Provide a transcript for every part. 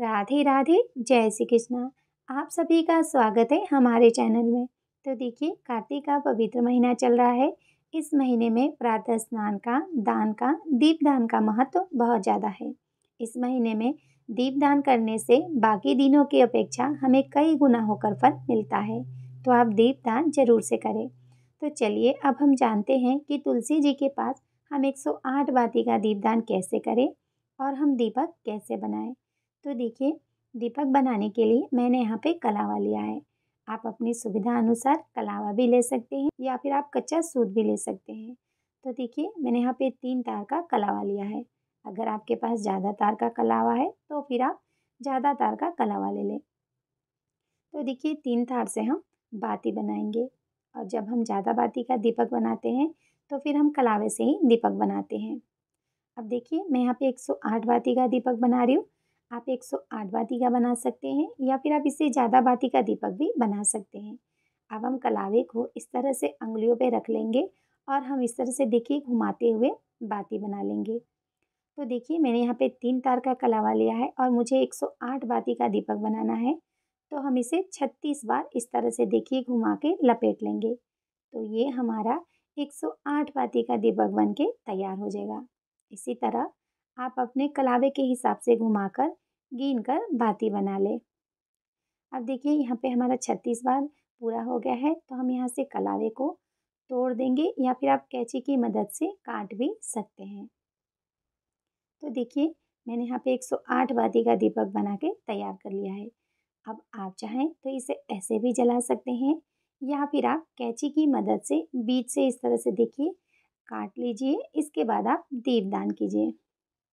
राधे राधे जय श्री कृष्णा आप सभी का स्वागत है हमारे चैनल में तो देखिए कार्तिक का पवित्र महीना चल रहा है इस महीने में प्रातः स्नान का दान का दीपदान का महत्व तो बहुत ज़्यादा है इस महीने में दीपदान करने से बाकी दिनों की अपेक्षा हमें कई गुना होकर फल मिलता है तो आप दीपदान जरूर से करें तो चलिए अब हम जानते हैं कि तुलसी जी के पास हम 108 बाती का दीपदान कैसे करें और हम दीपक कैसे बनाएं तो देखिए दीपक बनाने के लिए मैंने यहाँ पे कलावा लिया है आप अपनी सुविधा अनुसार कलावा भी ले सकते हैं या फिर आप कच्चा सूत भी ले सकते हैं तो देखिए मैंने यहाँ पे तीन तार का कलावा लिया है अगर आपके पास ज़्यादा तार का कलावा है तो फिर आप ज़्यादा तार का कलावा ले लें तो देखिए तीन तार से हम बाती बनाएंगे और जब हम ज़्यादा बाती का दीपक बनाते हैं तो फिर हम कलावे से ही दीपक बनाते हैं अब देखिए मैं यहाँ पे 108 बाती का दीपक बना रही हूँ आप एक सौ आठ बाती का बना सकते हैं या फिर आप इससे ज़्यादा बाती का दीपक भी बना सकते हैं अब हम कलावे को इस तरह से उंगलियों पे रख लेंगे और हम इस तरह से देखिए घुमाते हुए बाती बना लेंगे तो देखिए मैंने यहाँ पे तीन तार का कलावा लिया है और मुझे एक सौ आठ बाती का दीपक बनाना है तो हम इसे छत्तीस बार इस तरह से देखिए घुमा के लपेट लेंगे तो ये हमारा आठ बाती का दीपक बन के तैयार हो जाएगा इसी तरह आप अपने कलावे के हिसाब से घुमाकर गिन कर बाती बना ले अब देखिए यहाँ पे हमारा छत्तीस बार पूरा हो गया है तो हम यहाँ से कलावे को तोड़ देंगे या फिर आप कैंची की मदद से काट भी सकते हैं तो देखिए मैंने यहाँ पे 108 बाती का दीपक बना के तैयार कर लिया है अब आप चाहें तो इसे ऐसे भी जला सकते हैं या फिर आप कैंची की मदद से बीच से इस तरह से देखिए काट लीजिए इसके बाद आप दीपदान कीजिए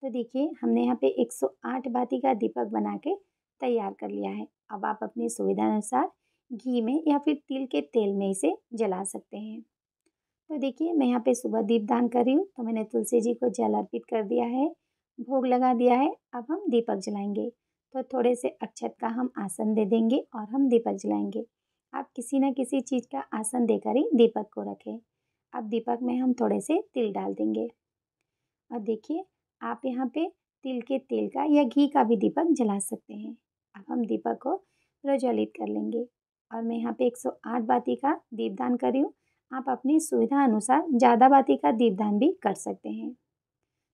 तो देखिए हमने यहाँ पे 108 बाती का दीपक बना के तैयार कर लिया है अब आप अपनी सुविधा अनुसार घी में या फिर तिल के तेल में इसे जला सकते हैं तो देखिए मैं यहाँ पे सुबह दीपदान कर रही हूँ तो मैंने तुलसी जी को जल अर्पित कर दिया है भोग लगा दिया है अब हम दीपक जलाएंगे तो थोड़े से अक्षत का हम आसन दे देंगे और हम दीपक जलाएंगे आप किसी न किसी चीज़ का आसन देकर ही दीपक को रखें अब दीपक में हम थोड़े से तिल डाल देंगे और देखिए आप यहाँ पे तिल के तेल का या घी का भी दीपक जला सकते हैं अब हम दीपक को प्रज्वलित कर लेंगे और मैं यहाँ पे 108 बाती का दीपदान कर रही हूँ आप अपनी सुविधा अनुसार ज़्यादा बाती का दीपदान भी कर सकते हैं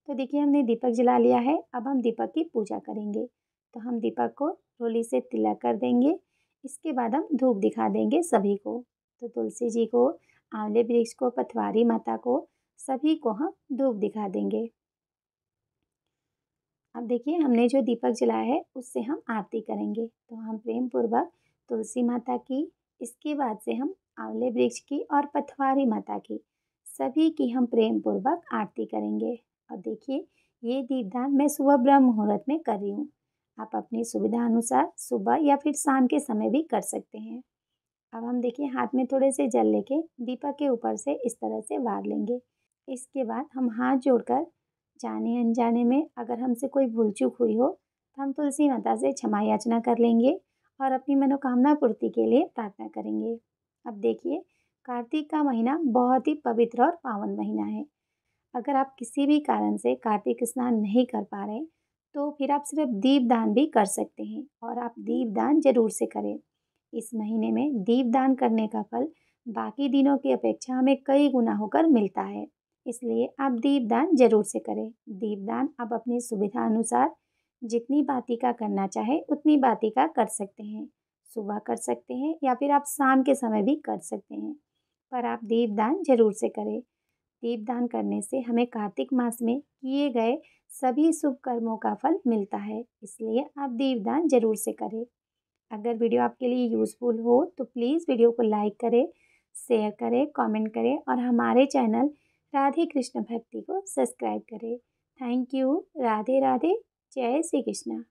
तो देखिए हमने दीपक जला लिया है अब हम दीपक की पूजा करेंगे तो हम दीपक को रोली से तिलक कर देंगे इसके बाद हम धूप दिखा देंगे सभी को तो तुलसी जी को आंवले वृक्ष को पथवारी माता को सभी को हम धूप दिखा देंगे अब देखिए हमने जो दीपक जलाया है उससे हम आरती करेंगे तो हम प्रेम पूर्वक तुलसी माता की इसके बाद से हम आंवले वृक्ष की और पथवारी माता की सभी की हम प्रेम पूर्वक आरती करेंगे और देखिए ये दीपदान मैं सुबह ब्रह्म मुहूर्त में कर रही हूँ आप अपनी सुविधा अनुसार सुबह या फिर शाम के समय भी कर सकते हैं अब हम देखिए हाथ में थोड़े से जल लेके दीपक के ऊपर से इस तरह से वार लेंगे इसके बाद हम हाथ जोड़कर जाने अनजाने में अगर हमसे कोई भूल चूक हुई हो तो हम तुलसी माता से क्षमा याचना कर लेंगे और अपनी मनोकामना पूर्ति के लिए प्रार्थना करेंगे अब देखिए कार्तिक का महीना बहुत ही पवित्र और पावन महीना है अगर आप किसी भी कारण से कार्तिक स्नान नहीं कर पा रहे तो फिर आप सिर्फ दीप दान भी कर सकते हैं और आप दीप दान जरूर से करें इस महीने में दीप दान करने का फल बाकी दिनों की अपेक्षा हमें कई गुना होकर मिलता है इसलिए आप दीपदान जरूर से करें दीपदान आप अपनी सुविधा अनुसार जितनी बाती का करना चाहे उतनी बाती का कर सकते हैं सुबह कर सकते हैं या फिर आप शाम के समय भी कर सकते हैं पर आप दीपदान जरूर से करें दीपदान करने से हमें कार्तिक मास में किए गए सभी शुभ कर्मों का फल मिलता है इसलिए आप दीपदान जरूर से करें अगर वीडियो आपके लिए यूज़फुल हो तो प्लीज़ वीडियो को लाइक करें शेयर करें कमेंट करें और हमारे चैनल राधे कृष्ण भक्ति को सब्सक्राइब करें थैंक यू राधे राधे जय श्री कृष्णा